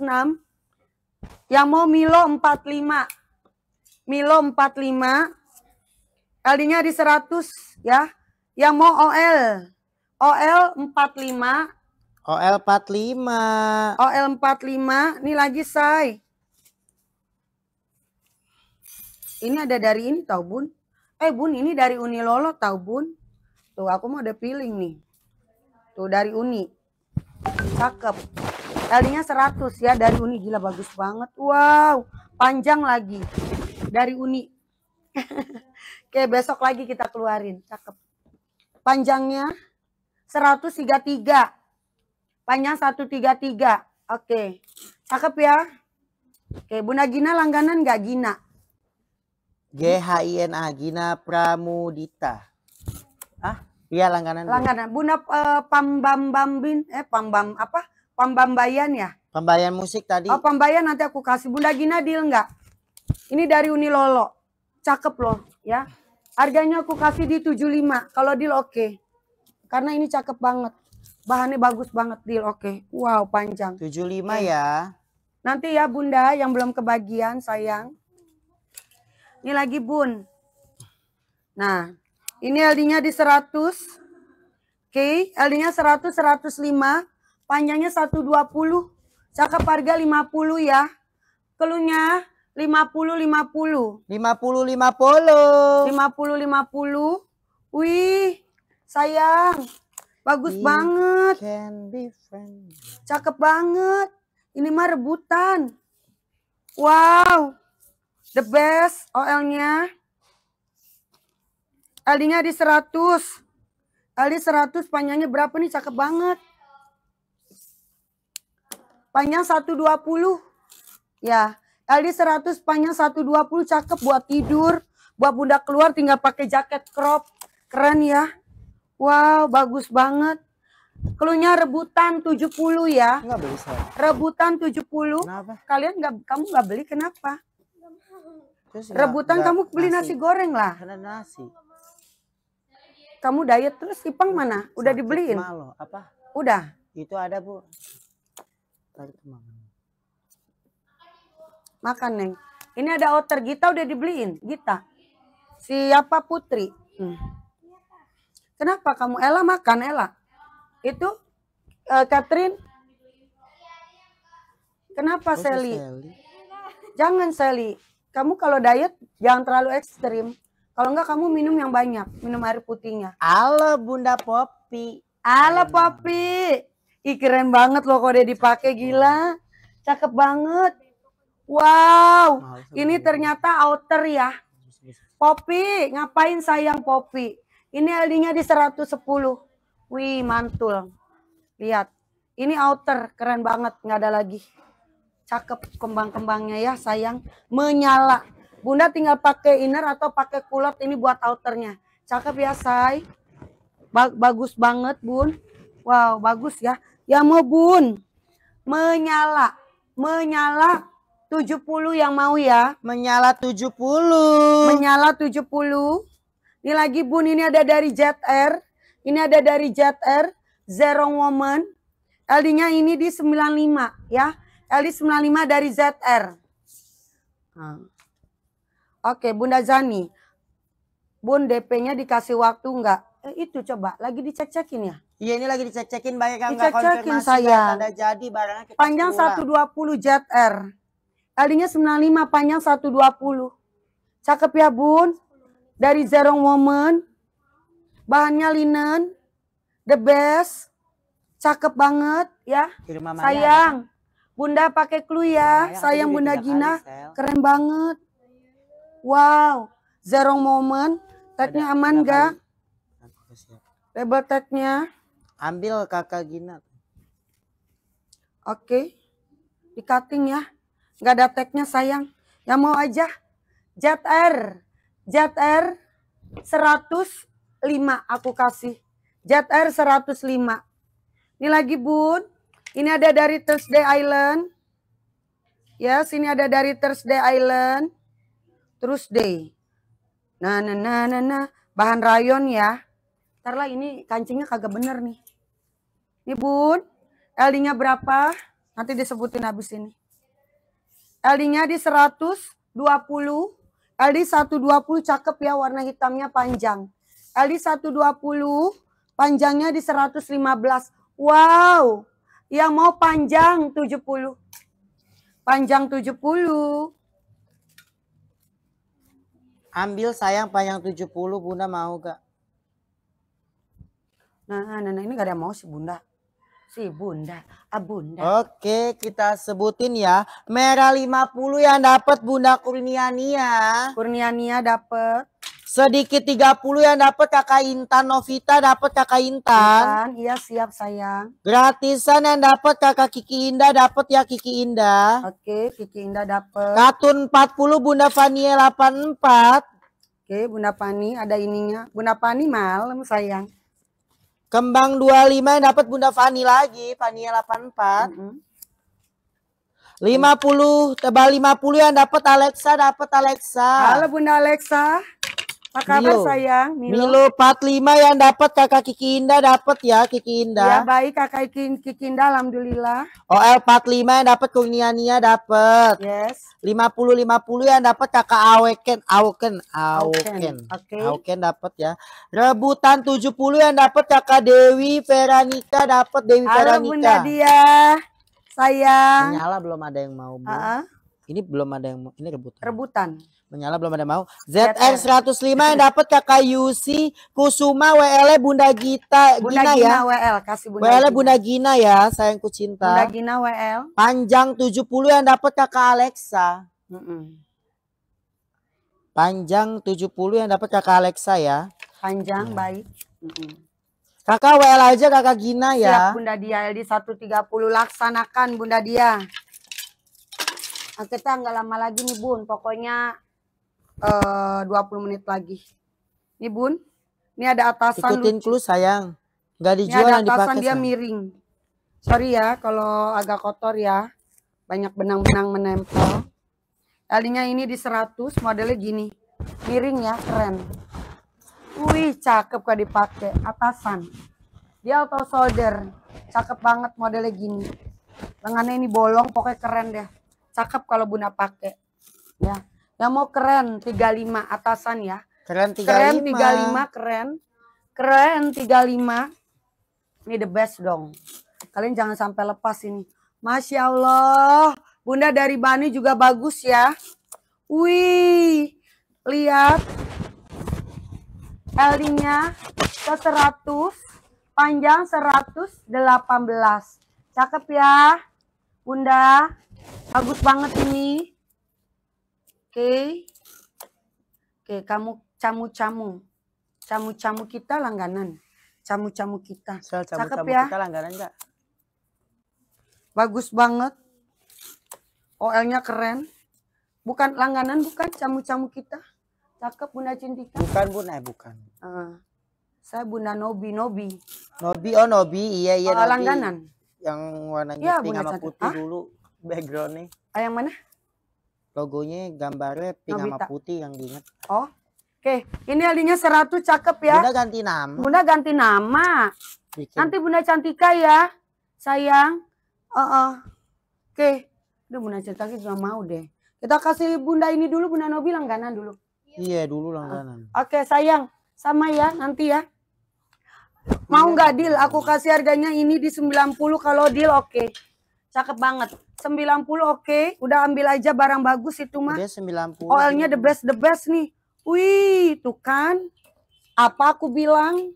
6. Yang mau Milo 45. Milo 45. LD-nya di 100 ya. Yang mau OL. OL 45. OL 45. OL 45. Ini lagi say. Ini ada dari ini tau bun. Eh bun ini dari Uni Lolo tau bun. Tuh aku mau ada piling nih. Tuh dari Uni. Cakep. Talinya 100 ya dari Uni gila bagus banget. Wow, panjang lagi dari Uni. Oke, besok lagi kita keluarin. Cakep. Panjangnya 133. Panjang 133. Oke. Cakep ya. Oke, Bunda Gina langganan gak Gina? G H I N A Gina Pramudita. Ah, iya langganan. Langganan. Bunda uh, bam Bambin eh pam eh, bam apa? Pembambayan ya? Pembayan musik tadi. Oh, pembayan nanti aku kasih. Bunda Gina deal nggak? Ini dari Uni Lolo, Cakep loh, ya. Harganya aku kasih di 75. Kalau deal oke. Okay. Karena ini cakep banget. Bahannya bagus banget deal oke. Okay. Wow, panjang. 75 okay. ya. Nanti ya Bunda yang belum kebagian sayang. Ini lagi Bun. Nah, ini LD-nya di 100. Oke, okay. LD-nya 100 105. Panjangnya 120. Cakep harga 50 ya. Kelunya 50 50. 50 50. 50 50. Wih, sayang. Bagus We banget. Can be Cakep banget. Ini mah rebutan. Wow. The best OL-nya. LD-nya di 100. LD 100 panjangnya berapa nih? Cakep banget panjang 120. Ya, kali 100 panjang 120 cakep buat tidur, buat bunda keluar tinggal pakai jaket crop. Keren ya. Wow, bagus banget. kelunya rebutan 70 ya. Enggak beli Rebutan 70. Kenapa? Kalian nggak kamu nggak beli kenapa? Ya, rebutan kamu beli nasi. nasi goreng lah. nasi. Kamu diet terus Ipang mana? Udah dibeliin? apa? Udah. Itu ada, Bu tarik kemana makan neng ini ada outer Gita udah dibeliin Gita siapa Putri hmm. kenapa kamu Ella makan Ella itu uh, Catherine kenapa Seli Sally? jangan Sally kamu kalau diet jangan terlalu ekstrim kalau enggak kamu minum yang banyak minum air putihnya Halo Bunda Poppy. Halo Poppy. Ih keren banget loh kode dipakai gila. Cakep banget. Wow, ini ternyata outer ya. Popi, ngapain sayang Popi? Ini LD-nya di 110. Wih, mantul. Lihat, ini outer, keren banget, nggak ada lagi. Cakep kembang-kembangnya ya, sayang. Menyala. Bunda tinggal pakai inner atau pakai kulot ini buat outernya. Cakep ya, say. Bagus banget, Bun. Wow, bagus ya. Yang mau bun, Menyala. Menyala 70 yang mau ya. Menyala 70. Menyala 70. Ini lagi Bun, ini ada dari ZR. Ini ada dari ZR. Zero Woman. LD-nya ini di 95 ya. LD 95 dari ZR. Hmm. Oke, Bunda Zani. Bun DP-nya dikasih waktu enggak? Eh, itu coba lagi dicek-cekin ya. Iya ini lagi dicek-cekin banyak yang dicek konfirmasi saya. Tanda jadi barangnya kita panjang kurang. 120 jet R. Talinya 95 panjang 120. Cakep ya bun. Dari Zerong Woman. Bahannya linen. The best. Cakep banget ya. Sayang. Bunda pakai clue ya. Sayang Bunda Gina. keren banget. Wow. Zerong Woman. Tagnya aman gak? Table tagnya. Ambil kakak Gina. Oke, di cutting ya. Nggak ada tagnya sayang. Yang mau aja. Jet Air. Jet Air 105 aku kasih. Jet Air 105. Ini lagi bun. Ini ada dari Thursday Island. Ya, yes, sini ada dari Thursday Island. Thursday. Nah, nah, nah, nah, nah. Bahan rayon ya. Ntar lah ini kancingnya kagak bener nih. Ibu, bun, nya berapa? Nanti disebutin habis ini. LD-nya di 120. LD 120 cakep ya warna hitamnya panjang. LD 120 panjangnya di 115. Wow. Yang mau panjang 70. Panjang 70. Ambil sayang panjang 70 Bunda mau gak? Nah, nah, nah ini gak ada yang mau sih Bunda si Bunda, Abunda. Ah, Oke, kita sebutin ya. Merah 50 yang dapat Bunda Kurniania. Kurniania dapat. Sedikit 30 yang dapat Kakak Intan, Novita dapat Kakak Intan. Intan. Iya, siap sayang. Gratisan yang dapat Kakak Kiki Indah dapat ya Kiki Indah. Oke, Kiki Indah dapat. Katun 40 Bunda Fania 84. Oke, Bunda Pani ada ininya. Bunda Pani malam sayang. Kembang 25 yang dapat Bunda Fani lagi, Fani 84. Mm -hmm. 50 tebal 50 yang dapat Alexa, dapat Alexa. Halo Bunda Alexa. Apa kabar Milo. sayang? Milo. Milo 45 yang dapat Kakak Kiki Indah dapat ya Kiki Indah. Ya baik Kakak Kiki, Indah alhamdulillah. OL 45 yang dapat Kurniania dapat. Yes lima puluh lima puluh yang dapat Kakak Aweken, Aweken, Aweken. Oke. Okay. Aweken dapat ya. Rebutan tujuh puluh yang dapat Kakak Dewi Veranika dapat Dewi Halo, Veranika. Bunda dia. Sayang. nyala belum ada yang mau, Bu. Uh -uh. Ini belum ada yang mau. Ini rebutan. Rebutan. Menyala belum ada mau. ZR 105 yang dapat kakak Yusi, Kusuma, WL Bunda Gita, Bunda Gina, Gina ya. WL kasih Bunda. WL Bunda Gina ya, sayangku cinta. Bunda Gina WL. Panjang 70 yang dapat kakak Alexa. Mm -mm. Panjang 70 yang dapat kakak Alexa ya. Panjang mm. baik. Mm -mm. Kakak WL aja kakak Gina ya. Siap Bunda Dia LD 130 laksanakan Bunda Dia. Nah, kita nggak lama lagi nih Bun, pokoknya 20 eh, menit lagi. Nih Bun, ini ada atasan. Ikutin clue sayang. Gak dijual yang dipakai. atasan dia miring. Sorry ya kalau agak kotor ya. Banyak benang-benang menempel. Talinya ini di 100, modelnya gini. Miring ya, keren. Wih, cakep kok dipakai. Atasan. Dia auto solder. Cakep banget modelnya gini. Lengannya ini bolong, pokoknya keren deh. Cakep kalau Bunda pakai. Ya. Yang mau keren 35 atasan ya. Keren 35. Keren 35 keren. Keren 35. Ini the best dong. Kalian jangan sampai lepas ini. Masya Allah. Bunda dari Bani juga bagus ya. Wih. Lihat. L-nya ke 100. Panjang 118. Cakep ya. Bunda. Bagus banget ini. Oke. Oke, kamu camu-camu. Camu-camu kita langganan. Camu-camu kita. Soal camu -camu Cakep ya? Kita langganan enggak? Bagus banget. OL-nya keren. Bukan langganan, bukan camu-camu kita. Cakep Bunda Cintika. Bukan Bunda, eh, bukan. Uh, saya Bunda Nobi, Nobi. Nobi, oh Nobi, iya iya. Oh, Nobi. Langganan. Yang warnanya ya, pink sama putih ah? dulu nih, Ah, yang mana? logonya gambarnya pink Nobita. sama putih yang diingat. Oh. Oke, ini alinya 100 cakep ya. Bunda ganti nama. Bunda ganti nama. Bikin. Nanti Bunda Cantika ya. Sayang. Uh -uh. Oke. Udah Bunda Cantika juga mau deh. Kita kasih Bunda ini dulu, Bunda Nobi langganan dulu. Iya, dulu langganan. Uh. Oke, sayang. Sama ya nanti ya. Mau nggak deal? Aku kasih harganya ini di 90 kalau deal oke. Okay. Cakep banget. 90 oke, okay. udah ambil aja barang bagus itu mah. Udah 90. Oilnya gitu. the best the best nih. Wih, tuh kan. Apa aku bilang?